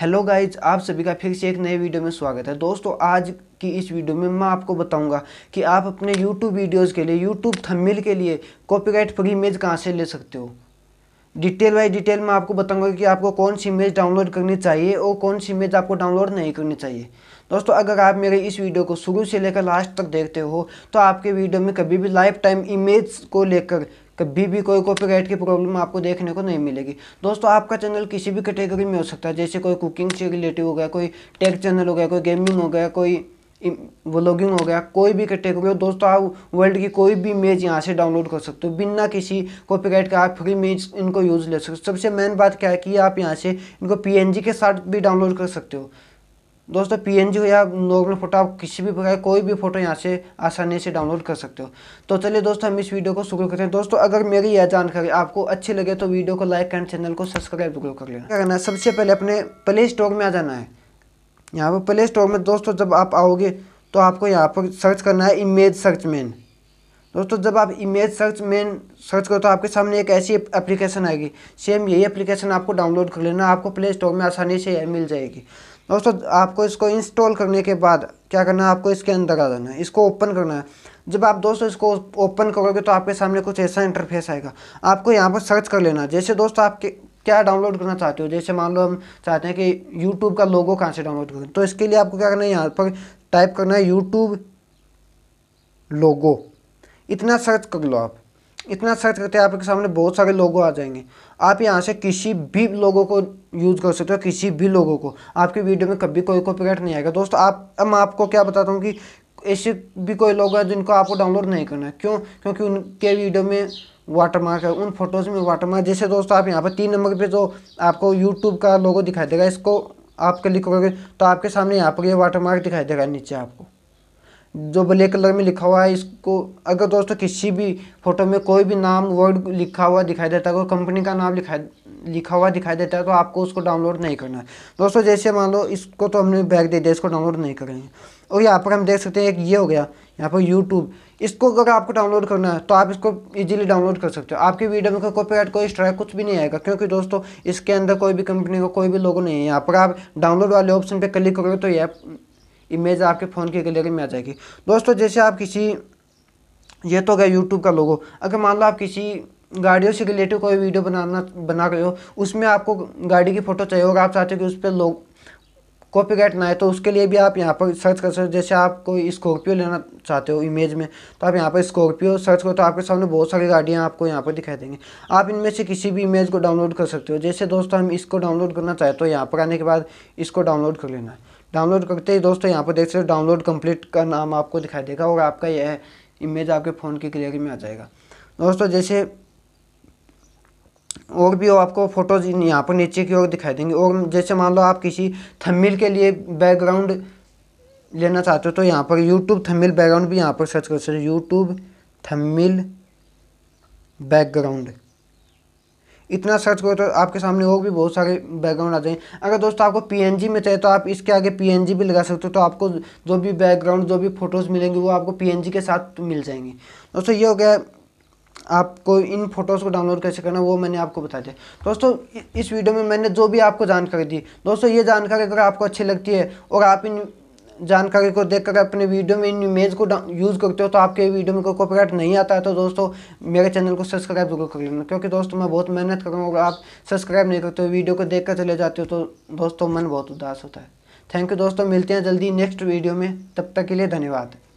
hello guys आप सभी का फिर से एक नए वीडियो में स्वागत है दोस्तों आज की इस वीडियो में मैं आपको बताऊंगा कि आप अपने यूट्यूब वीडियोस के लिए यूट्यूब थंबनेल के लिए कॉपीराइट फ्री इमेज कहाँ से ले सकते हो डिटेल बाई डिटेल में आपको बताऊंगा कि आपको कौन सी इमेज डाउनलोड करनी चाहिए और कौन सी इमेज आपको डाउनलोड नहीं करनी चाहिए दोस्तों अगर आप मेरे इस वीडियो को शुरू से लेकर लास्ट तक देखते हो तो आपके वीडियो में कभी भी लाइफ टाइम इमेज को लेकर कभी भी कोई कॉपीराइट की प्रॉब्लम आपको देखने को नहीं मिलेगी दोस्तों आपका चैनल किसी भी कैटेगरी में हो सकता है जैसे कोई कुकिंग से रिलेटिव हो गया कोई टेक चैनल हो गया कोई गेमिंग हो गया कोई व्लॉगिंग हो गया कोई भी कैटेगरी हो दोस्तों आप वर्ल्ड की कोई भी इमेज यहाँ से डाउनलोड कर सकते हो बिना किसी कॉपीराइट के आप फ्री इमेज इनको यूज़ ले सकते हो सबसे मेन बात क्या है कि आप यहाँ से इनको पीएनजी के साथ भी डाउनलोड कर सकते हो दोस्तों पीएनजी हो या नॉर्मल फोटो आप किसी भी प्रकार कोई भी फोटो यहाँ से आसानी से डाउनलोड कर सकते हो तो चलिए दोस्तों हम इस वीडियो को शुरू करते हैं दोस्तों अगर मेरी यह जानकारी आपको अच्छी लगे तो वीडियो को लाइक एंड चैनल को सब्सक्राइब जरूर कर लेना क्या करना है सबसे पहले अपने प्ले स्टोर में आ जाना है यहाँ पर प्ले स्टोर में दोस्तों जब आप आओगे तो आपको यहाँ पर सर्च करना है इमेज सर्च मैन दोस्तों जब आप इमेज सर्च मैन सर्च करो तो आपके सामने एक ऐसी एप्लीकेशन आएगी सेम यही एप्लीकेशन आपको डाउनलोड कर लेना आपको प्ले स्टोर में आसानी से मिल जाएगी दोस्तों आपको इसको इंस्टॉल करने के बाद क्या करना है आपको इसके अंदर आ जाना है इसको ओपन करना है जब आप दोस्तों इसको ओपन करोगे तो आपके सामने कुछ ऐसा इंटरफेस आएगा आपको यहाँ पर सर्च कर लेना जैसे दोस्तों आपके क्या डाउनलोड करना चाहते हो जैसे मान लो हम चाहते हैं कि यूट्यूब का लोगो कहाँ से डाउनलोड करें तो इसके लिए आपको क्या करना है यहाँ पर टाइप करना है यूट्यूब लोगो इतना सर्च कर लो आप इतना सर्च करते हैं आपके सामने बहुत सारे लोगो आ जाएंगे आप यहाँ से किसी भी लोगों को यूज़ कर सकते हो किसी भी लोगों को आपकी वीडियो में कभी कोई कॉपीराइट नहीं आएगा दोस्तों आप अब मैं आपको क्या बताता हूँ कि ऐसे भी कोई लोग हैं जिनको आपको डाउनलोड नहीं करना है क्यों क्योंकि उनके वीडियो में वाटरमार्क है उन फोटोज़ में वाटरमार्क जैसे दोस्तों आप यहाँ पर तीन नंबर पे जो आपको यूट्यूब का लोगो दिखाई देगा इसको आप क्लिक तो आपके सामने यहाँ पर ये वाटरमार्क दिखाई देगा नीचे आपको जो ब्लैक कलर में लिखा हुआ है इसको अगर दोस्तों किसी भी फोटो में कोई भी नाम वर्ड लिखा हुआ दिखाई देता है कोई कंपनी का नाम लिखा लिखा हुआ दिखाई देता है तो आपको उसको डाउनलोड नहीं करना है दोस्तों जैसे मान लो इसको तो हमने बैग दे दिया इसको डाउनलोड नहीं करेंगे और यहाँ पर हम देख सकते हैं एक ये हो गया यहाँ पर यूट्यूब इसको अगर आपको डाउनलोड करना है तो आप इसको इजीली डाउनलोड कर सकते हो आपकी वीडियो में कॉपीराइट कोई स्ट्राइक कुछ भी नहीं आएगा क्योंकि दोस्तों इसके अंदर कोई भी कंपनी का कोई भी लोगो नहीं है यहाँ पर आप डाउनलोड वाले ऑप्शन पर क्लिक करोगे तो यह इमेज आपके फ़ोन की गैलरी में आ जाएगी दोस्तों जैसे आप किसी ये तो गया यूट्यूब का लोगो अगर मान लो आप किसी गाड़ियों से रिलेटिव कोई वीडियो बनाना बना रहे हो उसमें आपको गाड़ी की फ़ोटो चाहिए होगा आप चाहते हो कि उस पर लोग कॉपीराइट ना आए तो उसके लिए भी आप यहाँ पर सर्च कर सकते हो जैसे आप कोई स्कॉर्पियो लेना चाहते हो इमेज में तो आप यहाँ पर स्कॉर्पियो सर्च करो तो आपके सामने बहुत सारी गाड़ियाँ आपको यहाँ पर दिखाई देंगे आप इनमें से किसी भी इमेज को डाउनलोड कर सकते हो जैसे दोस्तों हम इसको डाउनलोड करना चाहते हो तो यहाँ पर आने के बाद इसको डाउनलोड कर लेना है डाउनलोड करते ही दोस्तों यहाँ पर देख सकते हो डाउनलोड कम्प्लीट का नाम आपको दिखाई देगा और आपका यह इमेज आपके फ़ोन की क्लियर में आ जाएगा दोस्तों जैसे और भी आपको फ़ोटोज़ यहाँ पर नीचे की ओर दिखाई देंगे और जैसे मान लो आप किसी थमिल के लिए बैकग्राउंड लेना चाहते हो तो यहाँ पर यूट्यूब थमिल बैकग्राउंड भी यहाँ पर सर्च कर सकते हो यूट्यूब थमिल बैकग्राउंड इतना सर्च करो तो आपके सामने और भी बहुत सारे बैकग्राउंड आ जाएंगे अगर दोस्तों आपको PNG में चाहिए तो आप इसके आगे PNG भी लगा सकते हो तो आपको जो भी बैकग्राउंड जो भी फ़ोटोज़ मिलेंगे वो आपको PNG के साथ मिल जाएंगे दोस्तों ये हो गया आपको इन फोटोज़ को डाउनलोड कैसे करना वो मैंने आपको बता दिया दोस्तों इस वीडियो में मैंने जो भी आपको जानकारी दी दोस्तों ये जानकारी अगर आपको अच्छी लगती है और आप इन जानकारी को देखकर अपने वीडियो में इन इमेज को यूज़ करते हो तो आपके वीडियो में कोई कॉपीराइट नहीं आता है तो दोस्तों मेरे चैनल को सब्सक्राइब जरूर कर लेना क्योंकि दोस्तों मैं बहुत मेहनत कर रहा हूँ और आप सब्सक्राइब नहीं करते हो वीडियो को देख कर चले जाते हो तो दोस्तों मन बहुत उदास होता है थैंक यू दोस्तों मिलते हैं जल्दी नेक्स्ट वीडियो में तब तक के लिए धन्यवाद